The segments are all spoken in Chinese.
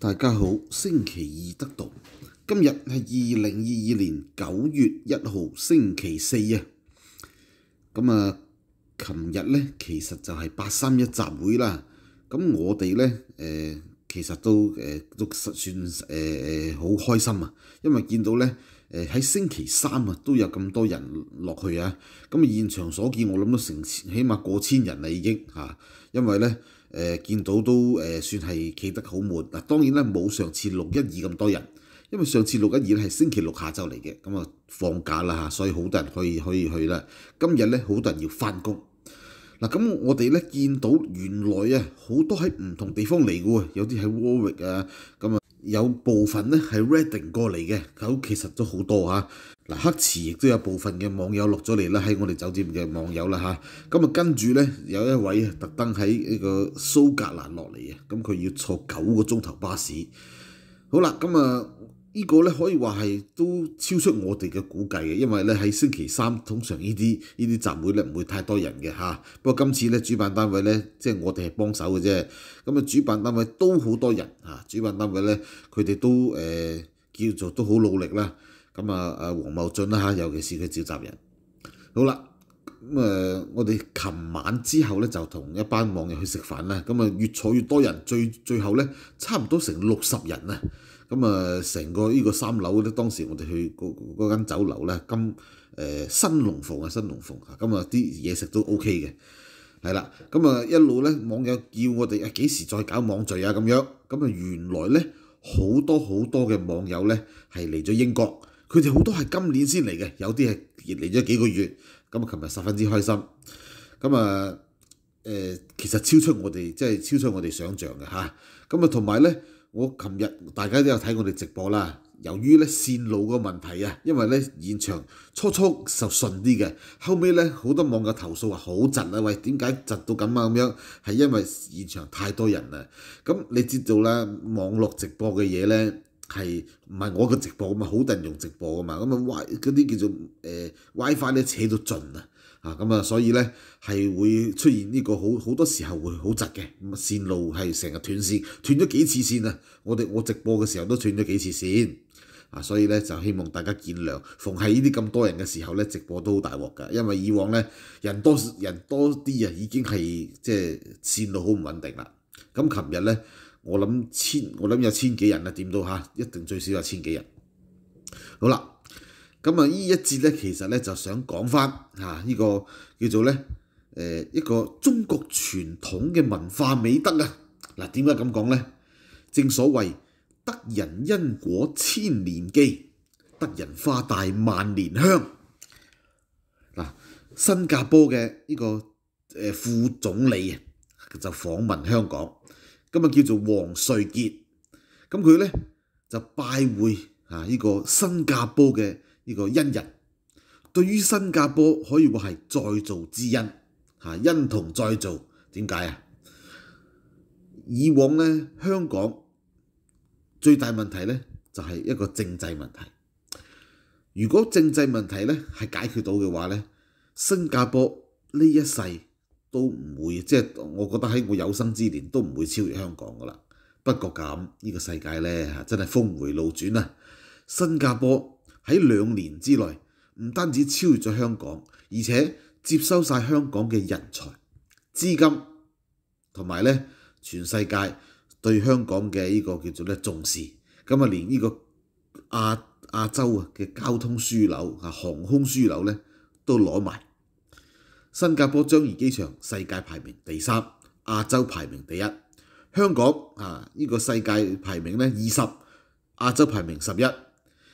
大家好，星期二得到，今日系二零二二年九月一号星期四啊。咁啊，琴日咧，其实就系八三一集会啦。咁我哋咧，诶，其实都诶，都算诶诶，好开心啊。因为见到咧，诶喺星期三啊，都有咁多人落去啊。咁啊，现场所见，我谂都成起码过千人啦，已经吓，因为咧。誒見到都誒算係企得好滿嗱，當然咧冇上次六一二咁多人，因為上次六一二咧係星期六下晝嚟嘅，咁啊放假啦嚇，所以好多人可以可以去啦。今日咧好多人要翻工嗱，咁我哋咧見到原來啊好多喺唔同地方嚟嘅喎，有啲喺 w a r 窩域啊，咁啊。有部分咧係 r e a d i n g 過嚟嘅，咁其實都好多嚇。嗱，黑池亦都有部分嘅網友落咗嚟啦，喺我哋酒店嘅網友啦嚇。咁啊，跟住咧有一位特登喺呢個蘇格蘭落嚟啊，咁佢要坐九個鐘頭巴士。好啦，咁啊。呢個咧可以話係都超出我哋嘅估計嘅，因為咧喺星期三通常呢啲呢啲集會咧唔會太多人嘅嚇。不過今次咧主辦單位咧即係我哋係幫手嘅啫。咁啊主辦單位都好多人嚇，主辦單位咧佢哋都誒叫做都好努力啦。咁啊啊黃茂俊啦嚇，尤其是佢召集人。好啦，咁啊我哋琴晚之後咧就同一班網友去食飯啦。咁啊越坐越多人，最最後咧差唔多成六十人啊！咁啊，成個呢個三樓咧，當時我哋去嗰嗰間酒樓咧，金誒新龍鳳啊，新龍鳳啊，咁啊啲嘢食都 O K 嘅，係啦。咁啊一路咧，網友叫我哋啊幾時再搞網聚啊咁樣。咁啊原來咧好多好多嘅網友咧係嚟咗英國，佢哋好多係今年先嚟嘅，有啲係嚟咗幾個月。咁啊，琴日十分之開心。咁啊誒，其實超出我哋即係超出我哋想象嘅嚇。咁啊同埋咧。我琴日大家都有睇我哋直播啦，由於咧線路個問題啊，因為咧現場初初就順啲嘅，後尾咧好多網友投訴話好窒啊，喂點解窒到咁啊咁樣？係因為現場太多人啦。咁你知道啦，網絡直播嘅嘢咧係唔係我嘅直播啊嘛？好多人用直播啊嘛，咁啊 Wi 嗰啲叫做誒 WiFi 咧扯到盡啊！啊，咁啊，所以咧係會出現呢個好好多時候會好窒嘅，咁線路係成日斷線，斷咗幾次線啊！我哋我直播嘅時候都斷咗幾次線啊，所以咧就希望大家見諒，逢係呢啲咁多人嘅時候咧直播都好大鑊㗎，因為以往咧人多人多啲啊已經係即係線路好唔穩定啦。咁琴日咧我諗千我諗有千幾人啊，點到嚇一定最少有千幾人。好啦。咁啊！呢一節咧，其實咧就想講翻嚇呢個叫做咧誒一個中國傳統嘅文化美德啊。嗱，點解咁講咧？正所謂得人因果千年機，得人花大萬年香。嗱，新加坡嘅呢個誒副總理啊，就訪問香港，咁啊叫做黃瑞傑。咁佢咧就拜會啊呢個新加坡嘅。呢個恩人對於新加坡可以話係再造之恩嚇，恩同再造點解啊？以往咧香港最大問題咧就係一個政制問題。如果政制問題咧係解決到嘅話咧，新加坡呢一世都唔會即係我覺得喺我有生之年都唔會超越香港噶啦。不過咁呢個世界咧真係峰回路轉啊！新加坡。喺兩年之內，唔單止超越咗香港，而且接收晒香港嘅人才、資金同埋咧全世界對香港嘅呢個叫做咧重視。咁啊，連呢個亞亞洲啊嘅交通樞紐啊、航空樞紐咧都攞埋。新加坡樟宜機場世界排名第三，亞洲排名第一。香港啊，呢個世界排名咧二十，亞洲排名十一。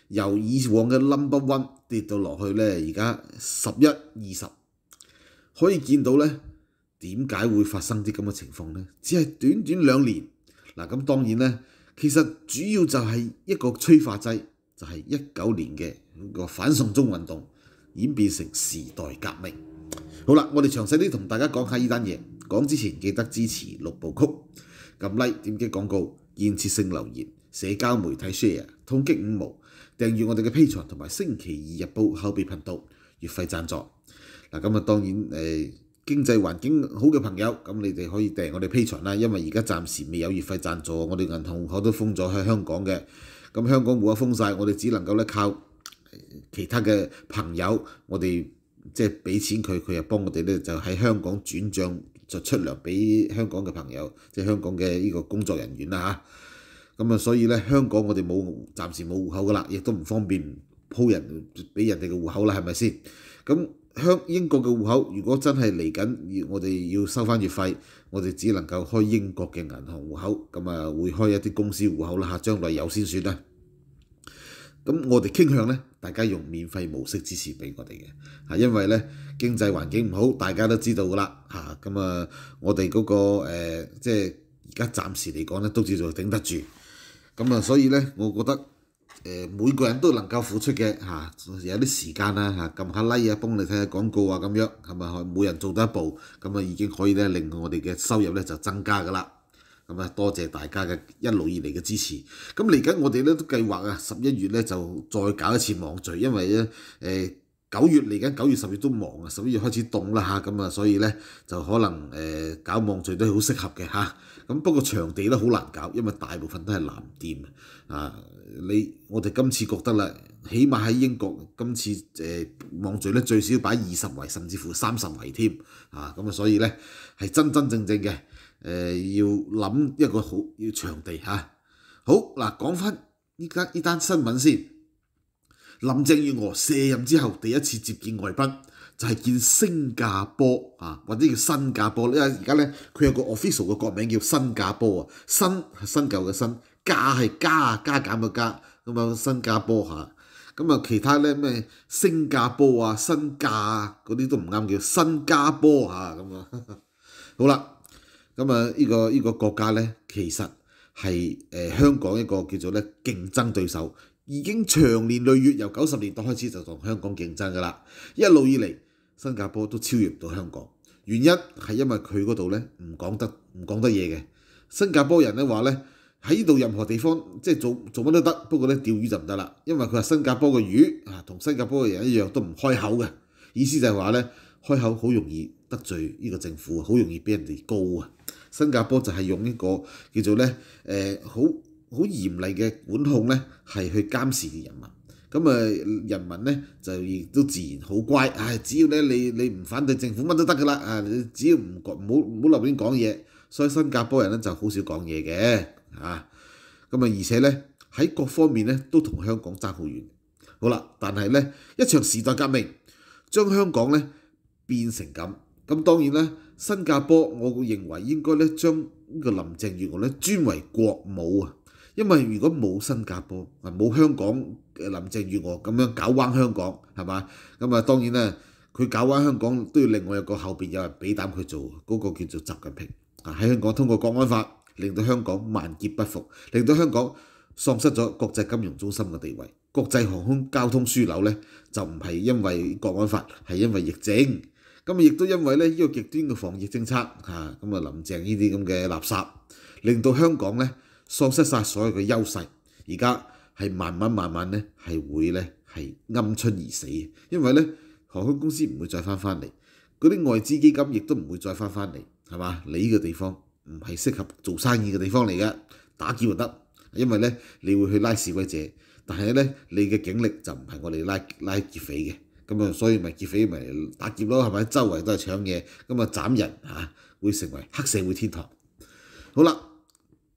由以往嘅 number one 跌到落去咧，而家十一二十，可以見到咧點解會發生啲咁嘅情況咧？只係短短兩年嗱，咁當然咧，其實主要就係一個催化劑，就係一九年嘅個反送中運動演變成時代革命。好啦，我哋詳細啲同大家講下依單嘢。講之前記得支持六部曲，撳 like，點擊廣告，建設性留言。社交媒體 share 通擊五毛訂閱我哋嘅 P 財同埋星期二日報後備頻道月費贊助嗱咁啊當然誒經濟環境好嘅朋友咁你哋可以訂我哋 P 財啦，因為而家暫時未有月費贊助，我哋銀行口都封咗喺香港嘅，咁香港冇得封曬，我哋只能夠咧靠其他嘅朋友，我哋即係俾錢佢，佢又幫我哋咧就喺香港轉帳就出糧俾香港嘅朋友，即係香港嘅呢個工作人員啦嚇。咁啊，所以咧香港我哋冇，暫時冇户口噶啦，亦都唔方便鋪人俾人哋嘅户口啦，係咪先？咁香英國嘅户口，如果真係嚟緊要我哋要收翻月費，我哋只能夠開英國嘅銀行户口，咁啊會開一啲公司户口啦嚇，將來有先算啦。咁我哋傾向咧，大家用免費模式支持俾我哋嘅嚇，因為咧經濟環境唔好，大家都知道噶啦嚇，咁啊我哋嗰個誒即係而家暫時嚟講咧都叫做頂得住。咁啊，所以咧，我覺得誒每個人都能夠付出嘅嚇，有啲時間啦嚇，撳下 like 啊，幫你睇下廣告啊咁樣，係咪每人做到一步，咁啊已經可以咧令我哋嘅收入咧就增加噶啦。咁啊，多謝大家嘅一路以嚟嘅支持。咁嚟緊我哋咧都計劃啊十一月咧就再搞一次網聚，因為咧誒。九月嚟緊，九月十月都忙啊，十一月開始凍啦嚇，咁啊，所以咧就可能誒搞網聚都係好適合嘅嚇。咁不過場地都好難搞，因為大部分都係藍店啊。你我哋今次覺得啦，起碼喺英國今次誒網聚咧最少擺二十圍，甚至乎三十圍添啊。咁啊，所以咧係真真正正嘅誒要諗一個好要場地嚇。好嗱，講翻依家依單新聞先。林鄭月娥卸任之後第一次接見外賓，就係見新加坡啊，或者叫新加坡。因為而家咧，佢有個 official 嘅國名叫新加坡啊，新係新舊嘅新，加係加加減嘅加，咁啊新加坡嚇。咁啊其他咧咩新加坡啊、新加啊嗰啲都唔啱，叫新加坡嚇咁啊。好啦，咁啊呢個呢個國家咧，其實係香港一個叫做咧競爭對手。已經長年累月由九十年代開始就同香港競爭㗎啦，一路以嚟新加坡都超越唔到香港，原因係因為佢嗰度咧唔講得唔講得嘢嘅，新加坡人咧話咧喺呢度任何地方即係做做乜都得，不過咧釣魚就唔得啦，因為佢話新加坡嘅魚啊同新加坡嘅人一樣都唔開口嘅，意思就係話咧開口好容易得罪呢個政府好容易俾人哋高啊，新加坡就係用一個叫做咧誒好。好嚴厲嘅管控咧，係去監視嘅人民咁啊！人民咧就亦都自然好乖。唉，只要咧你你唔反對政府乜都得㗎啦啊！只要唔講唔好唔好立邊講嘢，所以新加坡人咧就好少講嘢嘅嚇。咁啊，而且咧喺各方面咧都同香港爭好遠。好啦，但係咧一場時代革命將香港咧變成咁咁，當然咧新加坡我認為應該咧將呢個林鄭月娥咧尊為國母啊！因為如果冇新加坡，冇香港林鄭月娥咁樣搞彎香港，係嘛？咁啊當然咧，佢搞彎香港都要另外有個後邊有人俾膽佢做嗰個叫做習近平啊喺香港通過國安法，令到香港萬劫不復，令到香港喪失咗國際金融中心嘅地位，國際航空交通樞紐咧就唔係因為國安法，係因為疫症，咁啊亦都因為咧呢個極端嘅防疫政策啊，咁啊林鄭呢啲咁嘅垃圾，令到香港咧。喪失曬所有嘅優勢，而家係慢慢慢慢咧係會咧係暗春而死嘅，因為咧航空公司唔會再翻翻嚟，嗰啲外資基金亦都唔會再翻翻嚟，係嘛？你呢個地方唔係適合做生意嘅地方嚟嘅，打劫又得，因為咧你會去拉示威者，但係咧你嘅警力就唔係我哋拉拉劫匪嘅，咁啊所以咪劫匪咪打劫咯，係咪？周圍都係搶嘢，咁啊斬人嚇，會成為黑社會天堂。好啦。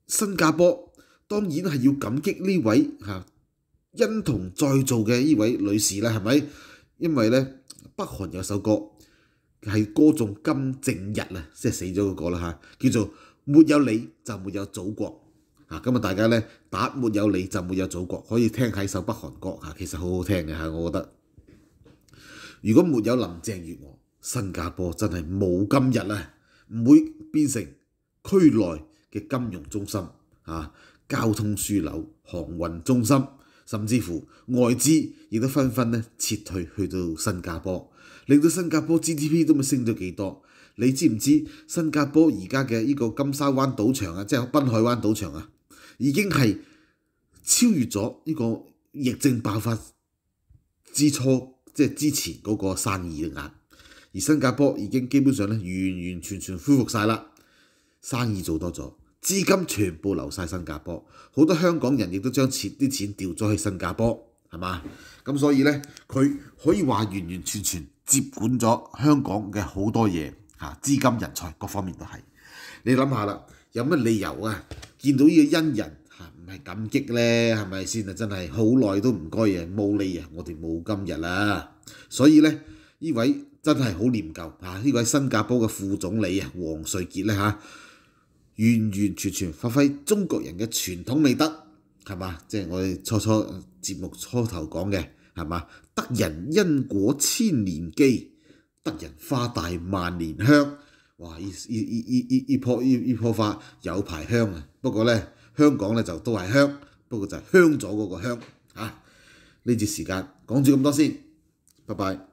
新加坡當然係要感激呢位哈恩同再造嘅呢位女士啦，係咪？因為咧北韓有首歌係歌頌金正日啊，即係死咗嗰個啦嚇，叫做沒有你就沒有祖國啊！今日大家咧打沒有你就沒有祖國，可以聽喺首北韓歌嚇，其實好好聽嘅嚇，我覺得。如果沒有林鄭月娥，新加坡真係冇今日啊，唔會變成區內。嘅金融中心啊，交通枢纽、航運中心，甚至乎外資亦都紛紛咧撤退去到新加坡，令到新加坡 GDP 都咪升咗幾多？你知唔知新加坡而家嘅呢個金沙灣賭場啊，即係滨海灣賭場啊，已經係超越咗呢個疫症爆發之初即係之前嗰個生意嘅額，而新加坡已經基本上咧完完全全恢復晒啦，生意做多咗。資金全部流曬新加坡，好多香港人亦都將錢啲錢調咗去新加坡，係嘛？咁所以咧，佢可以話完完全全接管咗香港嘅好多嘢嚇，資金、人才各方面都係。你諗下啦，有乜理由啊？見到呢個恩人嚇唔係感激咧？係咪先啊？真係好耐都唔該啊，冇理啊，我哋冇今日啦。所以咧，呢位真係好念舊嚇，呢位新加坡嘅副總理啊，黃瑞傑咧嚇。完完全全發揮中國人嘅傳統美德，係嘛？即係我哋初初節目初頭講嘅，係嘛？得人因果千年機，得人花大萬年香。哇！依依依依依棵依依棵花有排香啊！不過咧，香港咧就都係香，不過就係香咗嗰個香啊！呢節時間講住咁多先，拜拜。